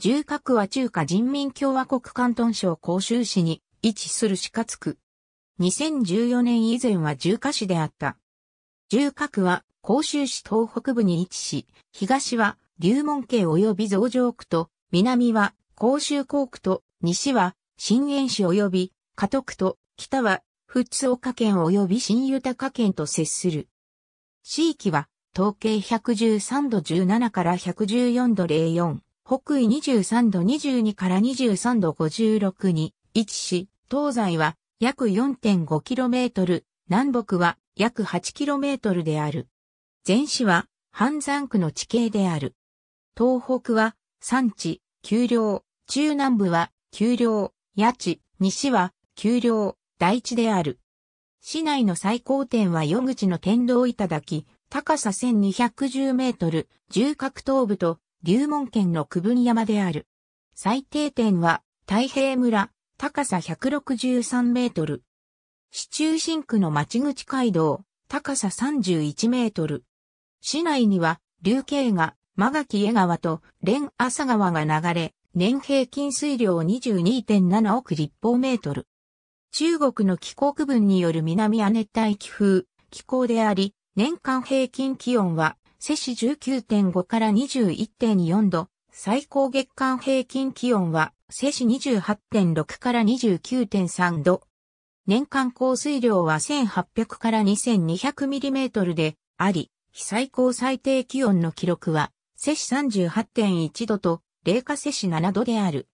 重核は中華人民共和国関東省広州市に位置するかつ区。2014年以前は重華市であった。重華は広州市東北部に位置し、東は龍門県及び増上区と、南は広州港区と、西は新園市及び加徳区と、北は仏岡県及び新豊県と接する。地域は統計113度17から114度04。北緯23度22から23度56に位置し、東西は約 4.5km、南北は約 8km である。全市は半山区の地形である。東北は山地、丘陵、中南部は丘陵、八地、西は丘陵、大地である。市内の最高点は夜口の天道頂、高さ1210メートル、重角東部と龍門県の区分山である。最低点は、太平村、高さ163メートル。市中心区の町口街道、高さ31メートル。市内には、流慶が、間垣江川と蓮朝川が流れ、年平均水量22.7億立方メートル。中国の気候区分による南亜熱帯気風、気候であり、年間平均気温は摂氏19.5から21.4度、最高月間平均気温は摂氏28.6から29.3度。年間降水量は1800から2200ミリメートルであり、被最高最低気温の記録は摂氏38.1度と冷夏摂氏7度である。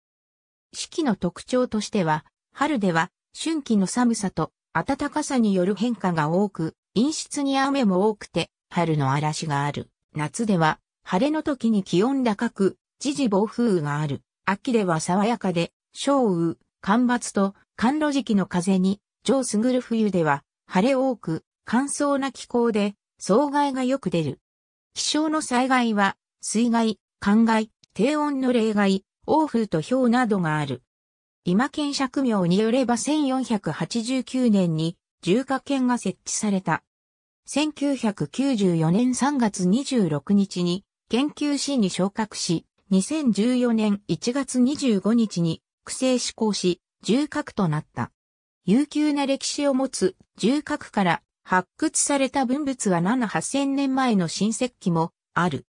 四季の特徴としては、春では春季の寒さと暖かさによる変化が多く、陰湿に雨も多くて、春の嵐がある。夏では、晴れの時に気温高く、時々暴風雨がある。秋では爽やかで、小雨、干ばつと、寒露時期の風に、上すぐる冬では、晴れ多く、乾燥な気候で、障害がよく出る。気象の災害は、水害、寒害、低温の冷害、欧風と氷などがある。今県釈明によれば1489年に、重火圏が設置された。1994年3月26日に研究士に昇格し、2014年1月25日に苦政施行し、重核となった。悠久な歴史を持つ重核から発掘された文物は7、8000年前の新石器もある。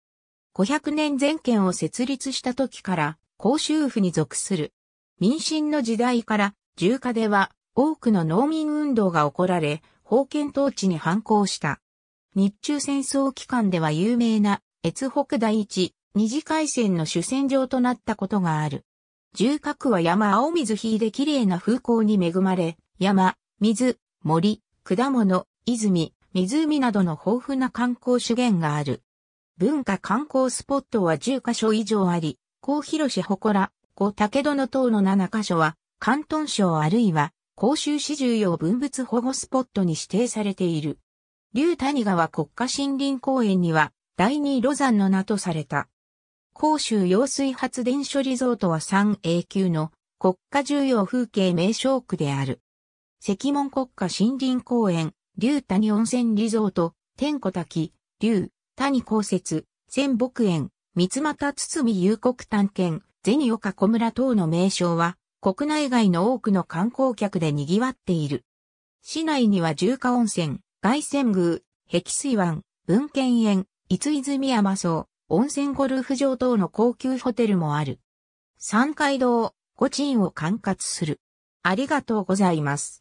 500年前県を設立した時から公衆府に属する。民進の時代から重化では多くの農民運動が起こられ、封建統治に反抗した。日中戦争期間では有名な越北第一、二次海戦の主戦場となったことがある。住宅は山青水引いで綺麗な風光に恵まれ、山、水、森、果物、泉、湖などの豊富な観光資源がある。文化観光スポットは10カ所以上あり、高広市祠、小竹戸の塔の7カ所は、関東省あるいは公衆市重要文物保護スポットに指定されている。竜谷川国家森林公園には、第二ロザンの名とされた。公衆用水発電所リゾートは 3A 級の国家重要風景名称区である。石門国家森林公園、竜谷温泉リゾート、天子滝、竜、谷公設、仙木園、三俣堤遊国探検、銭岡小村等の名称は、国内外の多くの観光客で賑わっている。市内には重化温泉、外泉宮、碧水湾、文献園、伊津泉山荘、温泉ゴルフ場等の高級ホテルもある。三階堂、五鎮を管轄する。ありがとうございます。